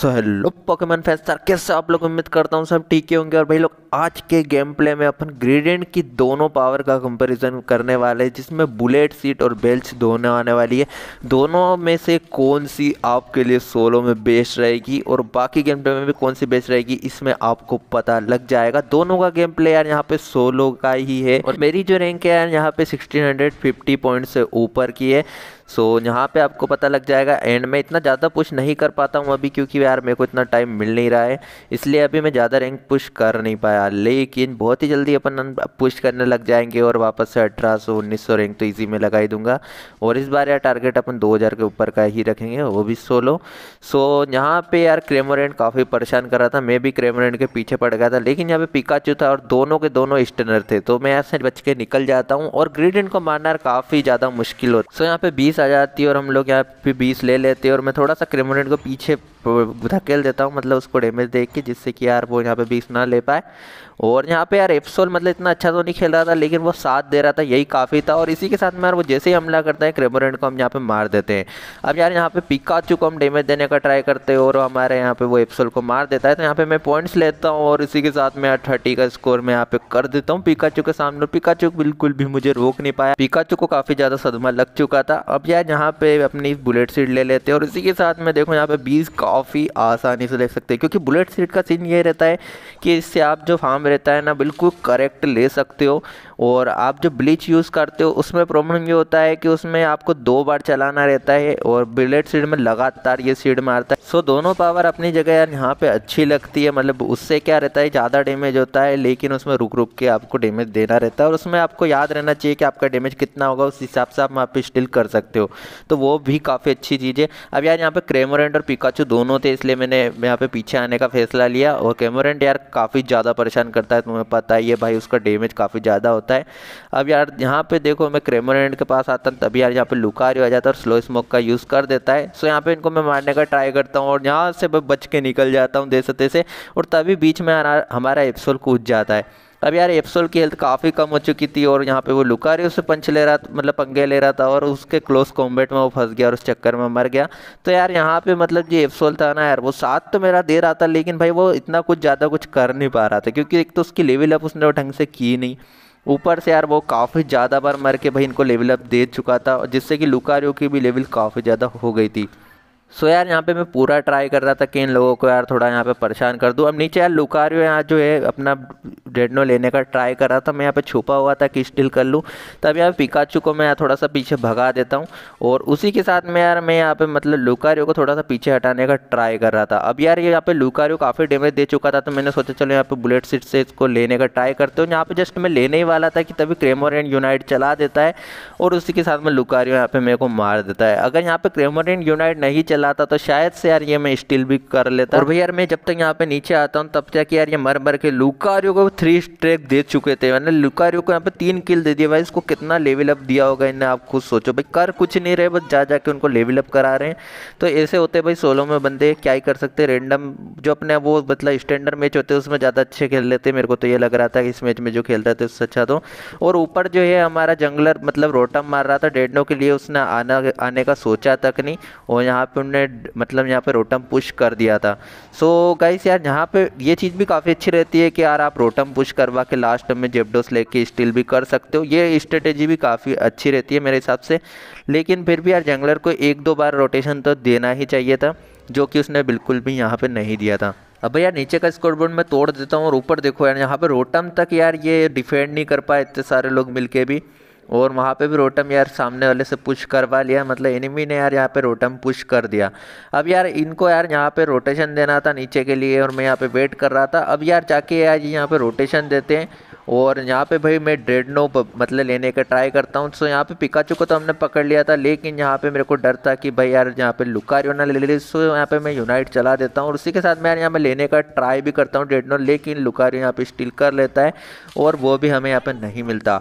सो hello Pokemon fan sir कैसे आप लोग उम्मीद करता हूँ सब ठीक ही होंगे और भाई लोग आज के गेम प्ले में अपन ग्रेडियंट की दोनों पावर का कंपैरिजन करने वाले हैं जिसमें बुलेट सीट और बेल्ट दोनों आने वाली है दोनों में से कौन सी आपके लिए सोलो में बेस्ट रहेगी और बाकी गेम प्ले में भी कौन सी बेस्ट रहेगी इसमें आपको पता लग जाएगा दोनों का गेम प्ले यार यहाँ पे सोलो का ही है और मेरी जो रैंक है यार यहाँ पे सिक्सटीन पॉइंट से ऊपर की है सो so, यहाँ पे आपको पता लग जाएगा एंड मैं इतना ज़्यादा पुश नहीं कर पाता हूँ अभी क्योंकि यार मेरे को इतना टाइम मिल नहीं रहा है इसलिए अभी मैं ज़्यादा रैंक पुश कर नहीं पाया लेकिन बहुत ही जल्दी अपन पुश करने लग जाएंगे और वापस से अठारह सौ उन्नीस सौ रैंक तो ईजी में लगा ही दूंगा और इस बार यार टारगेट अपन दो हज़ार के ऊपर का ही रखेंगे वो भी सोलो सो so, यहाँ पर यार क्रेमोरेंट काफ़ी परेशान कर रहा था मैं भी क्रेमोरेंट के पीछे पड़ गया था लेकिन यहाँ पर पिकाचू था और दोनों के दोनों स्टनर थे तो मैं यहाँ से बच के निकल जाता हूँ और ग्रीडिन को मारना काफ़ी ज़्यादा मुश्किल होता सो यहाँ पे बीस आ जाती है और हम लोग यहाँ पे बीस ले लेते हैं और मैं थोड़ा सा क्रिमोनेट को पीछे धकेल देता हूँ मतलब उसको डैमेज दे के जिससे कि यार वो यहाँ पे बीस ना ले पाए और यहाँ पे यार एप्सोल मतलब इतना अच्छा तो नहीं खेल रहा था लेकिन वो साथ दे रहा था यही काफ़ी था और इसी के साथ में यार वो जैसे ही हमला करता है क्रेमोरेंट को हम यहाँ पे मार देते हैं अब यार यहाँ पे पिकाचू को हम डैमेज देने का ट्राई करते हैं और हमारे यहाँ पे वो एप्सोल को मार देता है तो यहाँ पे मैं पॉइंट्स लेता हूँ और इसी के साथ में यार थर्टी का स्कोर मैं यहाँ पे कर देता हूँ पिकाचू के सामने पिकाचू बिल्कुल भी मुझे रोक नहीं पाया पिकाचू को काफ़ी ज़्यादा सदमा लग चुका था अब जाए जहाँ पे अपनी बुलेट सीट ले लेते हैं और इसी के साथ में देखो यहाँ पे बीज काफ़ी आसानी से देख सकते हैं क्योंकि बुलेट सीट का सीन ये रहता है कि इससे आप जो फार्म रहता है ना बिल्कुल करेक्ट ले सकते हो और आप जो ब्लीच यूज़ करते हो उसमें प्रॉब्लम ये होता है कि उसमें आपको दो बार चलाना रहता है और ब्लेड सीड में लगातार ये सीड मारता है सो दोनों पावर अपनी जगह यार यहाँ पे अच्छी लगती है मतलब उससे क्या रहता है ज़्यादा डैमेज होता है लेकिन उसमें रुक रुक के आपको डैमेज देना रहता है और उसमें आपको याद रहना चाहिए कि आपका डैमेज कितना होगा उस हिसाब से आप वहाँ पर स्टिल कर सकते हो तो वो भी काफ़ी अच्छी चीज़ है अब यार यहाँ पर क्रेमोरेंट और पिकाचू दोनों थे इसलिए मैंने यहाँ पर पीछे आने का फैसला लिया और क्रेमोरेंट यार काफ़ी ज़्यादा परेशान करता है तुम्हें पता ही है भाई उसका डैमेज काफ़ी ज़्यादा होता है जाता है अब यार यहाँ पे देखो मैं क्रेमर एंड के पास आता तभी यार यहाँ पे लुकार आ जाता है और स्लो स्मोक का यूज़ कर देता है सो यहाँ पे इनको मैं मारने का ट्राई करता हूँ और यहाँ से बच के निकल जाता हूँ सते से और तभी बीच में हमारा एप्सोल कूद जाता है अब यार एप्सोल की हेल्थ काफ़ी कम हो चुकी थी और यहाँ पे वो लुकारियो से पंच ले रहा मतलब पंगे ले रहा था और उसके क्लोज कॉम्बेट में वो फंस गया और उस चक्कर में मर गया तो यार यहाँ पे मतलब जो एप्सोल था ना यार वो साथ तो मेरा दे रहा था लेकिन भाई वो इतना कुछ ज़्यादा कुछ कर नहीं पा रहा था क्योंकि एक तो उसकी लेवल अप उसने ढंग से की नहीं ऊपर से यार वो काफ़ी ज़्यादा बार मर के भाई इनको लेवल अप दे चुका था जिससे कि लुकारियों की भी लेवल काफ़ी ज़्यादा हो गई थी सो यार यहाँ पे मैं पूरा ट्राई कर रहा था कि इन लोगों को यार थोड़ा यहाँ पे परेशान कर दूँ अब नीचे यार लुकारियो यहाँ जो है अपना डेडनो लेने का ट्राई कर रहा था मैं यहाँ पे छुपा हुआ था कि स्टिल कर लूँ तब यहाँ पे पिकाचू को मैं यहाँ थोड़ा सा पीछे भगा देता हूँ और उसी के साथ में यार मैं यहाँ पे मतलब लुकारियो को थोड़ा सा पीछे हटाने का ट्राई कर रहा था अब यार ये यहाँ पे लुकारियो काफ़ी डैमेज दे चुका था तो मैंने सोचा चलो यहाँ पर बुलेट सीट से इसको लेने का ट्राई करते हो यहाँ पर जस्ट मैं लेने ही वाला था कि तभी क्रेमोर एंड यूनाइट चला देता है और उसी के साथ में लुकारियो यहाँ पर मेरे को मार देता है अगर यहाँ पर क्रेमोर एंड यूनाइट नहीं चला लाता तो शायद से यार ये मैं स्टिल भी कर लेता और भैया यार मैं जब तक यहाँ पे नीचे आता हूँ तब तक यार ये मर मर के लुकारियो को थ्री स्ट्रेक दे चुके थे मैंने लुकारियो को यहाँ पे तीन किल दे दिया भाई इसको कितना लेवल अप दिया होगा इन्हें आप खुद सोचो भाई कर कुछ नहीं रहे बस जा जाके उनको लेवल अप करा रहे हैं तो ऐसे होते भाई सोलो में बंदे क्या ही कर सकते रेंडम जो अपने वो मतलब स्टैंडर्ड मैच होते उसमें ज़्यादा अच्छे खेल लेते मेरे को तो ये लग रहा था इस मैच में जो खेल रहे थे तो उससे अच्छा तो और ऊपर जो है हमारा जंगलर मतलब रोटा मार रहा था डेडनो के लिए उसने आना आने का सोचा तक नहीं और यहाँ पे हमने मतलब यहाँ पे रोटम पुश कर दिया था सो so, गाइस यार यहाँ पे ये चीज़ भी काफ़ी अच्छी रहती है कि यार आप रोटम पुश करवा के लास्ट में जेबडोस लेके स्टिल भी कर सकते हो ये स्ट्रेटेजी भी काफ़ी अच्छी रहती है मेरे हिसाब से लेकिन फिर भी यार जंगलर को एक दो बार रोटेशन तो देना ही चाहिए था जो कि उसने बिल्कुल भी यहाँ पर नहीं दिया था अब यार नीचे का स्कोरबोर्ड मैं तोड़ देता हूँ और ऊपर देखो यार यहाँ पर रोटम तक यार ये डिफेंड नहीं कर पाए इतने सारे लोग मिल भी और वहाँ पे भी रोटम यार सामने वाले से पुश करवा लिया मतलब एनिमी ने यार यहाँ पे रोटम पुश कर दिया अब यार इनको यार यहाँ पे रोटेशन देना था नीचे के लिए और मैं यहाँ पे वेट कर रहा था अब यार जाके यार यहाँ पे रोटेशन देते हैं और यहाँ पे भाई मैं ड्रेडनो मतलब लेने का ट्राई करता हूँ सो यहाँ पे पिकाचू को तो हमने पकड़ लिया था लेकिन यहाँ पे मेरे को डर था कि भाई यार यहाँ पे लुकारियो ना ले ले सो यहाँ पे मैं यूनाइट चला देता हूँ और उसी के साथ मैं यार यहाँ पे लेने का ट्राई भी करता हूँ ड्रेडनो लेकिन लुकारियो यहाँ पे स्टिल कर लेता है और वो भी हमें यहाँ पर नहीं मिलता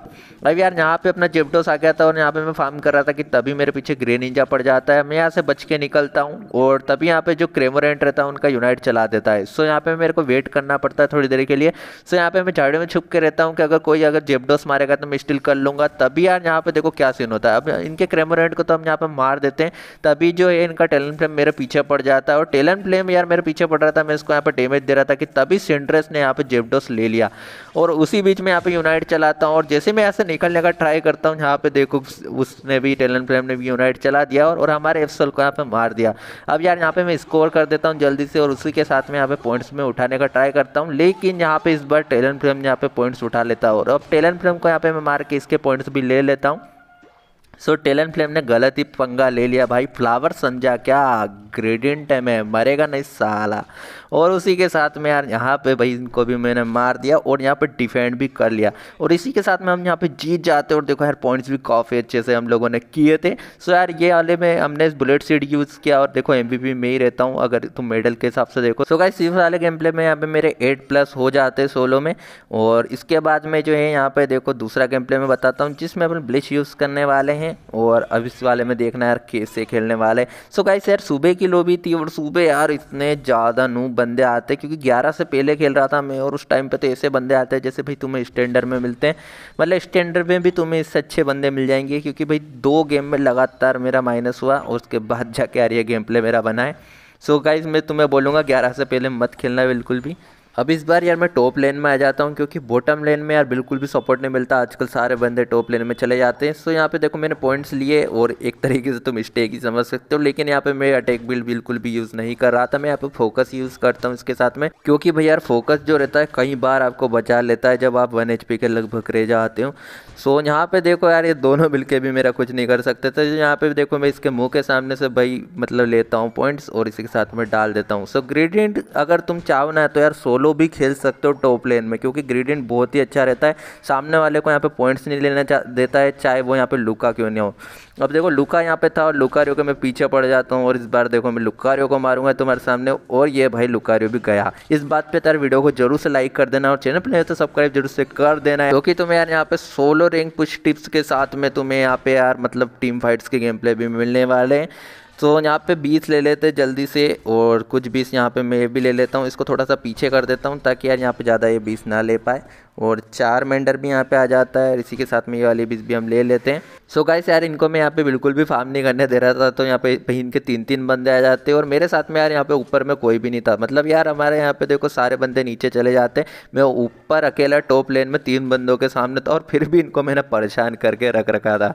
अब यार यहाँ पर अपना जेबडोस आ गया था और यहाँ पर मैं फार्म कर रहा था कि तभी मेरे पीछे ग्रे निंजा पड़ जाता है मैं यहाँ से बच के निकलता हूँ और तभी यहाँ पर जो क्रेमोरेंट रहता है उनका यूनाइट चला देता है सो यहाँ पर मेरे को वेट करना पड़ता है थोड़ी देर के लिए सो यहाँ पर मैं झाड़ू में छुप के रहता हूँ कि अगर कोई अगर जेबडोस मारेगा तो मैं स्टिल कर लूँगा तभी यार यहाँ पे देखो क्या सीन होता है अब इनके क्रेमोरेंट को तो हम यहाँ पे मार देते हैं तभी जो है इनका टेलन फ्लेम मेरे पीछे पड़ जाता है और टेलन फ्लेम यार मेरे पीछे पड़ रहा था मैं इसको यहाँ पर डेमेज दे रहा था कि तभी सेंड्रेस ने यहाँ पर जेबडोस ले लिया और उसी बीच में यहाँ पर यूनाइट चलाता हूँ और जैसे मैं ऐसे निकलने का ट्राई करता हूँ यहाँ पर देखो उसने भी टेलन फ्लेम ने भी यूनाइट चला दिया और, हमारे एफसल को यहाँ पर मार दिया अब यार यहाँ पर मैं स्कोर कर देता हूँ जल्दी से और उसी के साथ में यहाँ पर पॉइंट्स में उठाने का ट्राई करता हूँ लेकिन यहाँ पर इस बार टेलन फ्लेम यहाँ पर पॉइंट्स उठा लेता और अब टेलन फिल्म को यहाँ पे मैं मार के इसके पॉइंट्स भी ले लेता हूँ सो टेलन फ्लेम ने गलत ही पंगा ले लिया भाई फ्लावर समझा क्या ग्रेडियंट है मैं मरेगा नहीं साला और उसी के साथ में यार यहाँ पे भाई इनको भी मैंने मार दिया और यहाँ पे डिफेंड भी कर लिया और इसी के साथ में हम यहाँ पे जीत जाते और देखो यार पॉइंट्स भी काफ़ी अच्छे से हम लोगों ने किए थे सो यार ये वाले में हमने बुलेट सीड यूज़ किया और देखो एम में ही रहता हूँ अगर तुम मेडल के हिसाब से देखो सो गाइस इस वाले गेम प्ले में यहाँ पे मेरे एट प्लस हो जाते सोलो में और इसके बाद में जो है यहाँ पे देखो दूसरा गेम प्ले में बताता हूँ जिसमें अपन ब्लिच यूज़ करने वाले हैं हैं और अब इस वाले में देखना यार कैसे खेलने वाले सो गाइस यार सुबह की लोबी थी और सुबह यार इतने ज़्यादा नू बंदे आते क्योंकि ग्यारह से पहले खेल रहा था मैं और उस टाइम पर तो ऐसे बंदे आते हैं जैसे भाई तुम्हें स्टैंडर्ड में मिलते हैं मतलब स्टैंडर्ड में भी तुम्हें इससे अच्छे बंदे मिल जाएंगे क्योंकि भाई दो गेम में लगातार मेरा माइनस हुआ और उसके बाद जाके यार ये गेम प्ले मेरा बना है सो so गाइज मैं तुम्हें बोलूँगा ग्यारह से पहले मत खेलना बिल्कुल भी अब इस बार यार मैं टॉप लेन में आ जाता हूँ क्योंकि बॉटम लेन में यार बिल्कुल भी सपोर्ट नहीं मिलता आजकल सारे बंदे टॉप लेन में चले जाते हैं सो यहाँ पे देखो मैंने पॉइंट्स लिए और एक तरीके से तुम तो स्टेक ही समझ सकते हो लेकिन यहाँ पे मैं अटैक बिल्ड बिल्कुल भी यूज़ नहीं कर रहा था मैं यहाँ पे फोकस यूज़ करता हूँ इसके साथ में क्योंकि भाई यार फोकस जो रहता है कई बार आपको बचा लेता है जब आप वन एच के लगभग रह जाते हो सो यहाँ पे देखो यार ये दोनों मिल भी मेरा कुछ नहीं कर सकते थे यहाँ पे देखो मैं इसके मुंह के सामने से भाई मतलब लेता हूँ पॉइंट्स और इसी के साथ में डाल देता हूँ सो ग्रेडियंट अगर तुम चाहो ना तो यार सोल सोलो भी खेल सकते हो टॉप लेन में क्योंकि ग्रेडियंट बहुत ही अच्छा रहता है सामने वाले को यहाँ पे पॉइंट्स नहीं लेना देता है चाहे वो यहाँ पे लुका क्यों नहीं हो अब देखो लुका यहाँ पे था और लुकारियो के मैं पीछे पड़ जाता हूँ और इस बार देखो मैं लुकारियो को मारूंगा तुम्हारे सामने और ये भाई लुकारियो भी गया इस बात पे तार वीडियो को जरूर से लाइक कर देना और चैनल पर तो सब्सक्राइब जरूर से कर देना है क्योंकि तुम्हें यार यहाँ पे सोलो रैंक कुछ टिप्स के साथ में तुम्हें यहाँ पे यार मतलब टीम फाइट्स के गेम प्ले भी मिलने वाले हैं सो तो so, यहाँ पे बीस ले लेते जल्दी से और कुछ बीस यहाँ पे मैं भी ले लेता हूँ इसको थोड़ा सा पीछे कर देता हूँ ताकि यार यहाँ पे ज़्यादा ये बीस ना ले पाए और चार मेंडर भी यहाँ पे आ जाता है इसी के साथ में ये वाली बीज भी हम ले लेते हैं सो so गाइस यार इनको मैं यहाँ पे बिल्कुल भी फार्म नहीं करने दे रहा था तो यहाँ पे इनके तीन तीन बंदे आ जाते हैं और मेरे साथ में यार यहाँ पे ऊपर में कोई भी नहीं था मतलब यार हमारे यहाँ पे देखो सारे बंदे नीचे चले जाते हैं मैं ऊपर अकेला टॉप लेन में तीन बंदों के सामने था और फिर भी इनको मैंने परेशान करके रख रखा था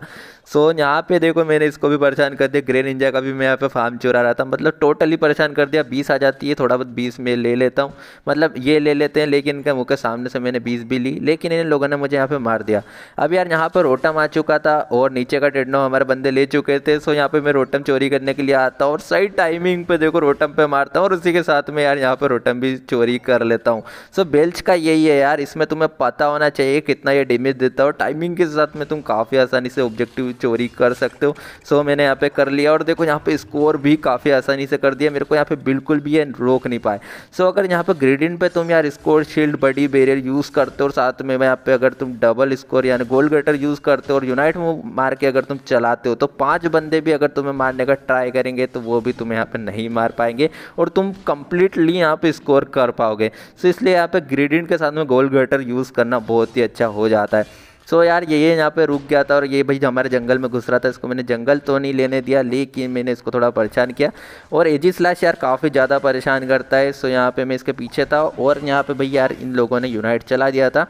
सो so, यहाँ पे देखो मैंने इसको भी परेशान कर दिया ग्रेन निंजा का भी मैं यहाँ पे फार्म चुरा रहा था मतलब टोटली परेशान कर दिया बीस आ जाती है थोड़ा बहुत बीस में ले लेता हूँ मतलब ये ले लेते हैं लेकिन इनके मुँह के सामने से मैंने बीस भी ली लेकिन इन लोगों ने मुझे यहाँ पे मार दिया अब यार यहाँ पर रोटम आ चुका था और नीचे का टेडनो हमारे बंदे ले चुके थे सो यहाँ पे मैं रोटम चोरी करने के लिए आता और सही टाइमिंग पे देखो रोटम पे मारता हूँ और उसी के साथ में यार यहाँ पर रोटम भी चोरी कर लेता हूँ सो बेल्च का यही है यार इसमें तुम्हें पता होना चाहिए कितना ये डेमेज देता है और टाइमिंग के साथ में तुम काफ़ी आसानी से ऑब्जेक्टिव चोरी कर सकते हो सो मैंने यहाँ पे कर लिया और देखो यहाँ पे स्कोर भी काफ़ी आसानी से कर दिया मेरे को यहाँ पे बिल्कुल भी ये रोक नहीं पाए सो अगर यहाँ पर ग्रेडिंग पर तुम यार score shield buddy barrier use करते करते हो और साथ में यहाँ पे अगर तुम डबल स्कोर यानी गोल गेटर यूज़ करते हो और यूनाइट मूव मार के अगर तुम चलाते हो तो पाँच बंदे भी अगर तुम्हें मारने का ट्राई करेंगे तो वो भी तुम यहाँ पर नहीं मार पाएंगे और तुम कंप्लीटली यहाँ पर स्कोर कर पाओगे सो तो इसलिए यहाँ पर ग्रेडियंट के साथ में गोल गेटर यूज़ करना बहुत ही अच्छा हो जाता है सो यार ये यहाँ पे रुक गया था और ये भाई हमारे जंगल में घुस रहा था इसको मैंने जंगल तो नहीं लेने दिया लेकिन मैंने इसको थोड़ा परेशान किया और एजी स्लैश यार काफ़ी ज़्यादा परेशान करता है सो यहाँ पर मैं इसके पीछे था और यहाँ पर भाई यार इन लोगों ने यूनाइट चला दिया था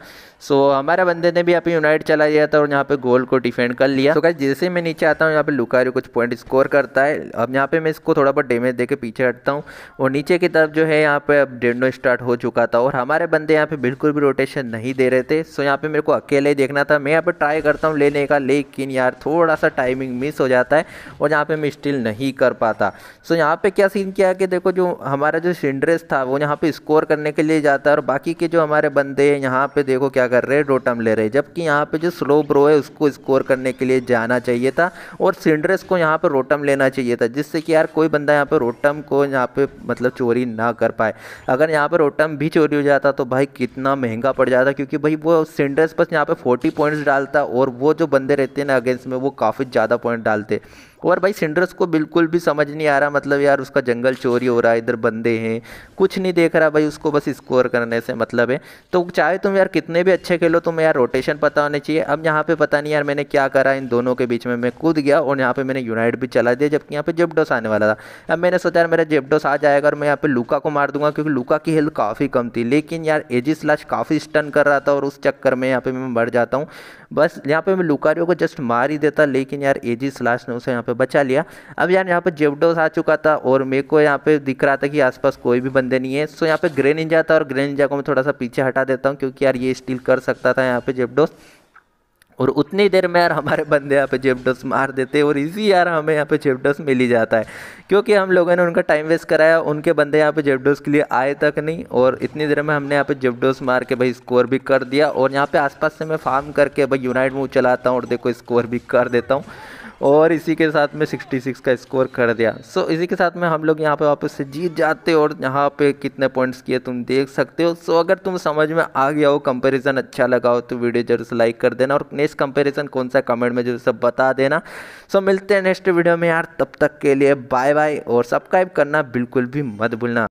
सो हमारे बंदे ने भी यहाँ पे यूनाइट चला दिया था और यहाँ पे गोल को डिफेंड कर लिया तो so, जैसे मैं नीचे आता हूँ यहाँ पे लुकारियो कुछ पॉइंट स्कोर करता है अब यहाँ पे मैं इसको थोड़ा बहुत डैमेज देके पीछे हटता हूँ और नीचे की तरफ जो है यहाँ पे अब डेंडो स्टार्ट हो चुका था और हमारे बंदे यहाँ पे बिल्कुल भी रोटेशन नहीं दे रहे थे सो यहाँ पे मेरे को अकेले देखना था मैं यहाँ पे ट्राई करता हूँ लेने का लेकिन यार थोड़ा सा टाइमिंग मिस हो जाता है और यहाँ पे मैं स्टिल नहीं कर पाता सो यहाँ पे क्या सीन किया कि देखो जो हमारा जो सिंड्रेस था वो यहाँ पे स्कोर करने के लिए जाता है और बाकी के जो हमारे बंदे हैं यहाँ पे देखो क्या क्या कर रहे हैं डोटम ले रहे हैं जबकि यहाँ पे जो स्लो ब्रो है उसको स्कोर करने के लिए जाना चाहिए था और सिंड्रेस को यहाँ पर रोटम लेना चाहिए था जिससे कि यार कोई बंदा यहाँ पर रोटम को यहाँ पे मतलब चोरी ना कर पाए अगर यहाँ पर रोटम भी चोरी हो जाता तो भाई कितना महंगा पड़ जाता क्योंकि भाई वो सिंड्रेस बस यहाँ पर फोर्टी पॉइंट्स डालता और वो जो बंदे रहते हैं ना अगेंस्ट में वो काफ़ी ज़्यादा पॉइंट डालते और भाई सिंड्रस को बिल्कुल भी समझ नहीं आ रहा मतलब यार उसका जंगल चोरी हो रहा है इधर बंदे हैं कुछ नहीं देख रहा भाई उसको बस स्कोर करने से मतलब है तो चाहे तुम यार कितने भी अच्छे खेलो तुम्हें यार रोटेशन पता होना चाहिए अब यहाँ पे पता नहीं यार मैंने क्या करा इन दोनों के बीच में मैं कूद गया और यहाँ पर मैंने यूनाइट भी चला दिया जबकि यहाँ पर जेबडोस आने वाला था अब मैंने सोचा यार मेरा जेबडोस आ जाएगा और मैं यहाँ पर लूका को मार दूंगा क्योंकि लूका की हेल्थ काफ़ी कम थी लेकिन यार एजिस लाश काफ़ी स्टन कर रहा था और उस चक्कर में यहाँ पर मैं मर जाता हूँ बस यहाँ पे मैं लुकारियों को जस्ट मार ही देता लेकिन यार एजिस लाश ने उसे यहाँ पे बचा लिया अब यार यहाँ पे जेवडोस आ चुका था और मेरे को यहाँ पे दिख रहा था कि आसपास कोई भी बंदे नहीं है सो यहाँ पे ग्रेन इंजा था और ग्रेन इंजा को मैं थोड़ा सा पीछे हटा देता हूँ क्योंकि यार ये स्टील कर सकता था यहाँ पे जेवडोस और उतनी देर में यार हमारे बंदे यहाँ पे जेबडोस मार देते और इसी यार हमें यहाँ पे जेबडोस मिल ही जाता है क्योंकि हम लोगों ने उनका टाइम वेस्ट कराया उनके बंदे यहाँ पे जेबडोस के लिए आए तक नहीं और इतनी देर में हमने यहाँ पे जेबडोस मार के भाई स्कोर भी कर दिया और यहाँ पे आसपास से मैं फार्म करके भाई यूनाइट मूव चलाता हूँ और देखो स्कोर भी कर देता हूँ और इसी के साथ में 66 का स्कोर कर दिया सो so, इसी के साथ में हम लोग यहाँ पे वापस से जीत जाते और यहाँ पे कितने पॉइंट्स किए तुम देख सकते हो सो so, अगर तुम समझ में आ गया हो कंपैरिजन अच्छा लगा हो तो वीडियो जरूर से लाइक कर देना और नेक्स्ट कंपैरिजन कौन सा कमेंट में जरूर से बता देना सो so, मिलते हैं नेक्स्ट वीडियो में यार तब तक के लिए बाय बाय और सब्सक्राइब करना बिल्कुल भी मत भूलना